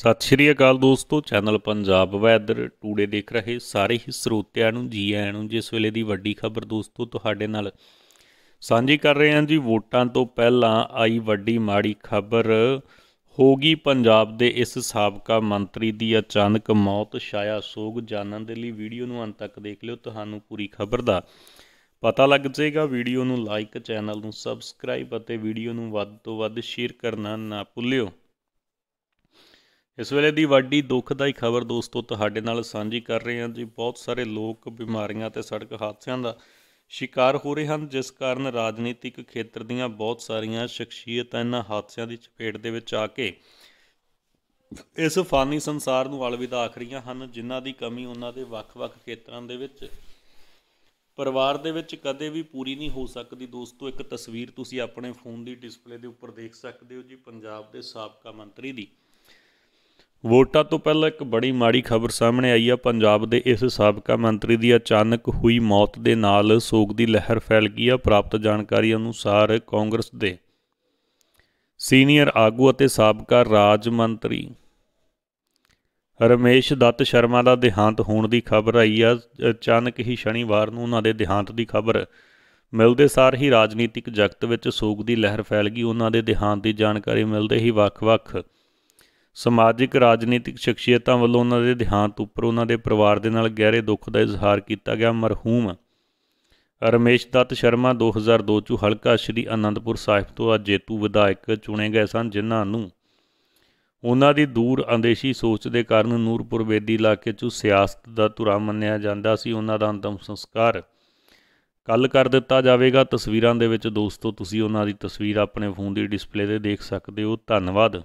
ਸਤਿ ਸ਼੍ਰੀ ਅਕਾਲ ਦੋਸਤੋ channel Punjab weather today ਦੇਖ ਰਹੇ ਸਾਰੇ ਹੀ ਸਰੋਤਿਆਂ ਨੂੰ ਜੀ ਆਇਆਂ ਨੂੰ ਜਿਸ ਵੇਲੇ ਦੀ ਵੱਡੀ ਖਬਰ ਦੋਸਤੋ ਤੁਹਾਡੇ ਨਾਲ ਸਾਂਝੀ ਕਰ ਰਹੇ ਹਾਂ ਜੀ ਵੋਟਾਂ ਤੋਂ ਪਹਿਲਾਂ ਆਈ ਵੱਡੀ ਮਾੜੀ ਖਬਰ ਹੋਗੀ ਪੰਜਾਬ ਦੇ ਇਸ ਸਾਬਕਾ ਮੰਤਰੀ ਦੀ ਅਚਾਨਕ ਮੌਤ ਛਾਇਆ ਸੋਗ ਜਾਣਨ ਦੇ ਲਈ ਵੀਡੀਓ ਨੂੰ ਅੰਤ ਤੱਕ ਦੇਖ ਲਿਓ ਤੁਹਾਨੂੰ ਪੂਰੀ ਖਬਰ ਦਾ ਪਤਾ ਲੱਗ ਜਾਏਗਾ ਵੀਡੀਓ ਨੂੰ ਲਾਈਕ ਚੈਨਲ ਨੂੰ ਸਬਸਕ੍ਰਾਈਬ ਅਤੇ ਵੀਡੀਓ ਨੂੰ ਵੱਧ ਤੋਂ ਵੱਧ ਸ਼ੇਅਰ ਕਰਨਾ ਨਾ ਭੁੱਲਿਓ ਇਸ ਵੇਲੇ ਦੀ ਵੱਡੀ ਦੁੱਖਦਾਈ ਖਬਰ ਦੋਸਤੋ ਤੁਹਾਡੇ ਨਾਲ ਸਾਂਝੀ ਕਰ ਰਹੇ ਹਾਂ ਜੀ ਬਹੁਤ ਸਾਰੇ ਲੋਕ ਬਿਮਾਰੀਆਂ ਤੇ ਸੜਕ ਹਾਦਸਿਆਂ ਦਾ ਸ਼ਿਕਾਰ ਹੋ ਰਹੇ ਹਨ ਜਿਸ ਕਾਰਨ ਰਾਜਨੀਤਿਕ ਖੇਤਰ ਦੀਆਂ ਬਹੁਤ ਸਾਰੀਆਂ ਸ਼ਖਸੀਅਤਾਂ ਇਹਨਾਂ ਹਾਦਸਿਆਂ ਦੀ ਚਪੇਟ ਦੇ ਵਿੱਚ ਆ ਕੇ ਇਸ ਫਾਨੀ ਸੰਸਾਰ ਨੂੰ ਅਲਵਿਦਾ ਆਖ ਰਹੀਆਂ ਹਨ ਜਿਨ੍ਹਾਂ ਦੀ ਕਮੀ ਉਹਨਾਂ ਦੇ ਵੱਖ-ਵੱਖ ਖੇਤਰਾਂ ਦੇ ਵਿੱਚ ਪਰਿਵਾਰ ਦੇ ਵਿੱਚ ਕਦੇ ਵੀ ਪੂਰੀ ਨਹੀਂ ਹੋ ਸਕਦੀ ਦੋਸਤੋ ਇੱਕ ਤਸਵੀਰ ਤੁਸੀਂ ਆਪਣੇ ਫੋਨ ਦੀ ਡਿਸਪਲੇ ਦੇ ਉੱਪਰ ਦੇਖ ਸਕਦੇ ਹੋ ਜੀ ਪੰਜਾਬ ਦੇ ਸਾਬਕਾ ਮੰਤਰੀ ਦੀ ਵੋਟਾਂ ਤੋਂ ਪਹਿਲਾਂ ਇੱਕ ਬੜੀ ਮਾੜੀ ਖਬਰ ਸਾਹਮਣੇ ਆਈ ਆ ਪੰਜਾਬ ਦੇ ਇਸ ਸਾਬਕਾ ਮੰਤਰੀ ਦੀ ਅਚਾਨਕ ਹੋਈ ਮੌਤ ਦੇ ਨਾਲ ਸੋਗ ਦੀ ਲਹਿਰ ਫੈਲ ਗਈ ਆ ਪ੍ਰਾਪਤ ਜਾਣਕਾਰੀ ਅਨੁਸਾਰ ਕਾਂਗਰਸ ਦੇ ਸੀਨੀਅਰ ਆਗੂ ਅਤੇ ਸਾਬਕਾ ਰਾਜ ਮੰਤਰੀ ਰਮੇਸ਼ ਦੱਤ ਸ਼ਰਮਾ ਦਾ ਦੇਹਾਂਤ ਹੋਣ ਦੀ ਖਬਰ ਆਈ ਆ ਅਚਾਨਕ ਹੀ ਸ਼ਨੀਵਾਰ ਨੂੰ ਉਹਨਾਂ ਦੇ ਦੇਹਾਂਤ ਦੀ ਖਬਰ ਮਿਲਦੇ ਸਾਰ ਹੀ ਰਾਜਨੀਤਿਕ ਜਗਤ ਵਿੱਚ ਸੋਗ ਦੀ ਲਹਿਰ ਫੈਲ ਗਈ ਉਹਨਾਂ ਦੇ ਦੇਹਾਂਤ ਦੀ ਜਾਣਕਾਰੀ ਮਿਲਦੇ ਹੀ ਵੱਖ-ਵੱਖ ਸਮਾਜਿਕ ਰਾਜਨੀਤਿਕ ਸ਼ਖਸੀਅਤਾਂ ਵੱਲੋਂ ਉਹਨਾਂ ਦੇ ਦਿਹਾਂਤ ਉੱਪਰ ਉਹਨਾਂ ਦੇ ਪਰਿਵਾਰ ਦੇ ਨਾਲ ਗਹਿਰੇ ਦੁੱਖ ਦਾ ਇਜ਼ਹਾਰ ਕੀਤਾ ਗਿਆ ਮਰਹੂਮ ਰਮੇਸ਼ ਦੱਤ ਸ਼ਰਮਾ 2002 ਚ ਹਲਕਾ ਸ਼੍ਰੀ ਅਨੰਦਪੁਰ ਸਾਹਿਬ ਤੋਂ ਆ ਜੇਤੂ ਵਿਧਾਇਕ ਚੁਣੇ ਗਏ ਸਨ ਜਿਨ੍ਹਾਂ ਨੂੰ ਉਹਨਾਂ ਦੀ ਦੂਰ ਅੰਦੇਸ਼ੀ ਸੋਚ ਦੇ ਕਾਰਨ ਨੂਰਪੁਰ ਬੇਦੀ ਇਲਾਕੇ 'ਚ ਸਿਆਸਤ ਦਾ ਧੁਰਾ ਮੰਨਿਆ ਜਾਂਦਾ ਸੀ ਉਹਨਾਂ ਦਾ ਅੰਤਮ ਸੰਸਕਾਰ ਕੱਲ ਕਰ ਦਿੱਤਾ ਜਾਵੇਗਾ ਤਸਵੀਰਾਂ ਦੇ ਵਿੱਚ ਦੋਸਤੋ ਤੁਸੀਂ ਉਹਨਾਂ ਦੀ ਤਸਵੀਰ ਆਪਣੇ ਫੋਨ ਦੀ ਡਿਸਪਲੇ ਤੇ ਦੇਖ ਸਕਦੇ ਹੋ ਧੰਨਵਾਦ